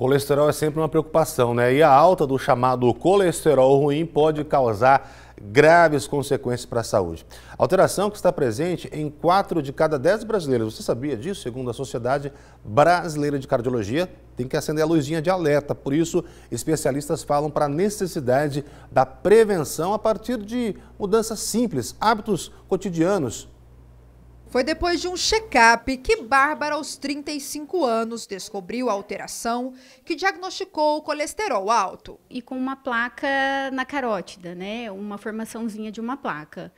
Colesterol é sempre uma preocupação, né? E a alta do chamado colesterol ruim pode causar graves consequências para a saúde. Alteração que está presente em 4 de cada 10 brasileiros. Você sabia disso? Segundo a Sociedade Brasileira de Cardiologia, tem que acender a luzinha de alerta. Por isso, especialistas falam para a necessidade da prevenção a partir de mudanças simples, hábitos cotidianos, foi depois de um check-up que Bárbara, aos 35 anos, descobriu a alteração que diagnosticou o colesterol alto. E com uma placa na carótida, né? Uma formaçãozinha de uma placa.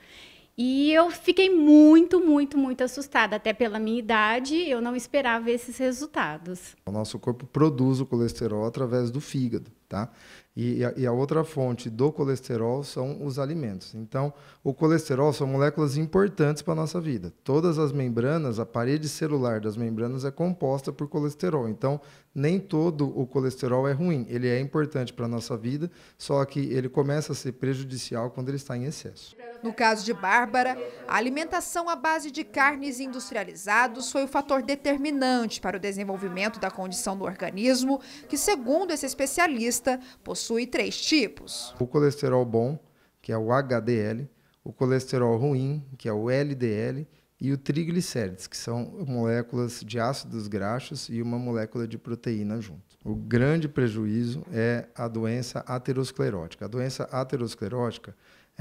E eu fiquei muito, muito, muito assustada. Até pela minha idade, eu não esperava esses resultados. O nosso corpo produz o colesterol através do fígado. Tá? E, a, e a outra fonte do colesterol são os alimentos. Então, o colesterol são moléculas importantes para a nossa vida. Todas as membranas, a parede celular das membranas é composta por colesterol. Então, nem todo o colesterol é ruim. Ele é importante para a nossa vida, só que ele começa a ser prejudicial quando ele está em excesso. No caso de Bárbara, a alimentação à base de carnes industrializados foi o fator determinante para o desenvolvimento da condição do organismo, que, segundo esse especialista, possui três tipos: o colesterol bom, que é o HDL, o colesterol ruim, que é o LDL, e o triglicérides, que são moléculas de ácidos graxos e uma molécula de proteína junto. O grande prejuízo é a doença aterosclerótica. A doença aterosclerótica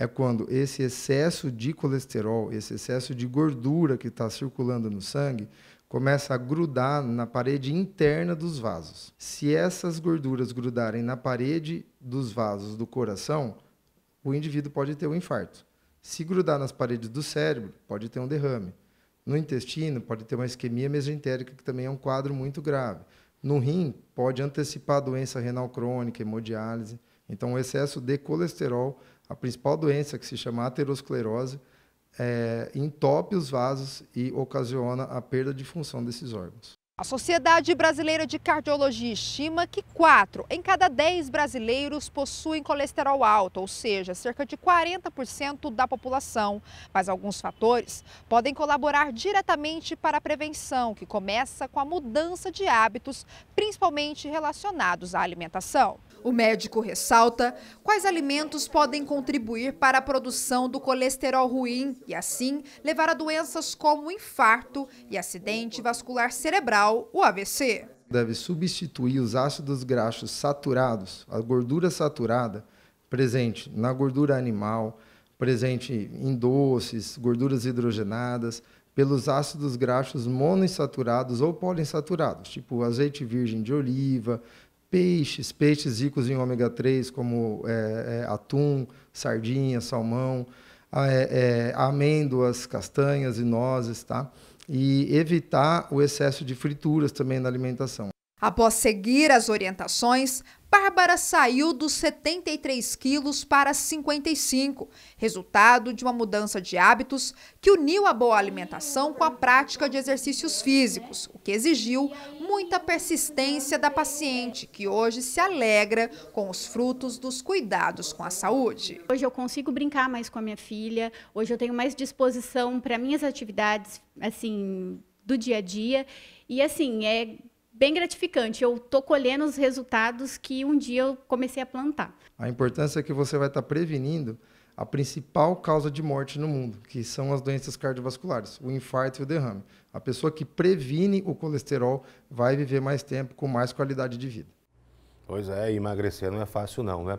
é quando esse excesso de colesterol, esse excesso de gordura que está circulando no sangue, começa a grudar na parede interna dos vasos. Se essas gorduras grudarem na parede dos vasos do coração, o indivíduo pode ter um infarto. Se grudar nas paredes do cérebro, pode ter um derrame. No intestino, pode ter uma isquemia mesentérica, que também é um quadro muito grave. No rim, pode antecipar doença renal crônica, hemodiálise. Então, o excesso de colesterol a principal doença, que se chama aterosclerose, é, entope os vasos e ocasiona a perda de função desses órgãos. A Sociedade Brasileira de Cardiologia estima que 4 em cada 10 brasileiros possuem colesterol alto, ou seja, cerca de 40% da população. Mas alguns fatores podem colaborar diretamente para a prevenção, que começa com a mudança de hábitos, principalmente relacionados à alimentação. O médico ressalta quais alimentos podem contribuir para a produção do colesterol ruim e, assim, levar a doenças como infarto e acidente vascular cerebral o AVC. Deve substituir os ácidos graxos saturados, a gordura saturada presente na gordura animal, presente em doces, gorduras hidrogenadas, pelos ácidos graxos monoinsaturados ou poliinsaturados, tipo azeite virgem de oliva, peixes, peixes ricos em ômega 3, como é, é, atum, sardinha, salmão, é, é, amêndoas, castanhas e nozes, tá? e evitar o excesso de frituras também na alimentação. Após seguir as orientações, Bárbara saiu dos 73 quilos para 55, resultado de uma mudança de hábitos que uniu a boa alimentação com a prática de exercícios físicos, o que exigiu muita persistência da paciente, que hoje se alegra com os frutos dos cuidados com a saúde. Hoje eu consigo brincar mais com a minha filha, hoje eu tenho mais disposição para minhas atividades, assim, do dia a dia, e assim, é bem gratificante. Eu tô colhendo os resultados que um dia eu comecei a plantar. A importância é que você vai estar tá prevenindo a principal causa de morte no mundo, que são as doenças cardiovasculares, o infarto e o derrame. A pessoa que previne o colesterol vai viver mais tempo com mais qualidade de vida. Pois é, emagrecer não é fácil não, né?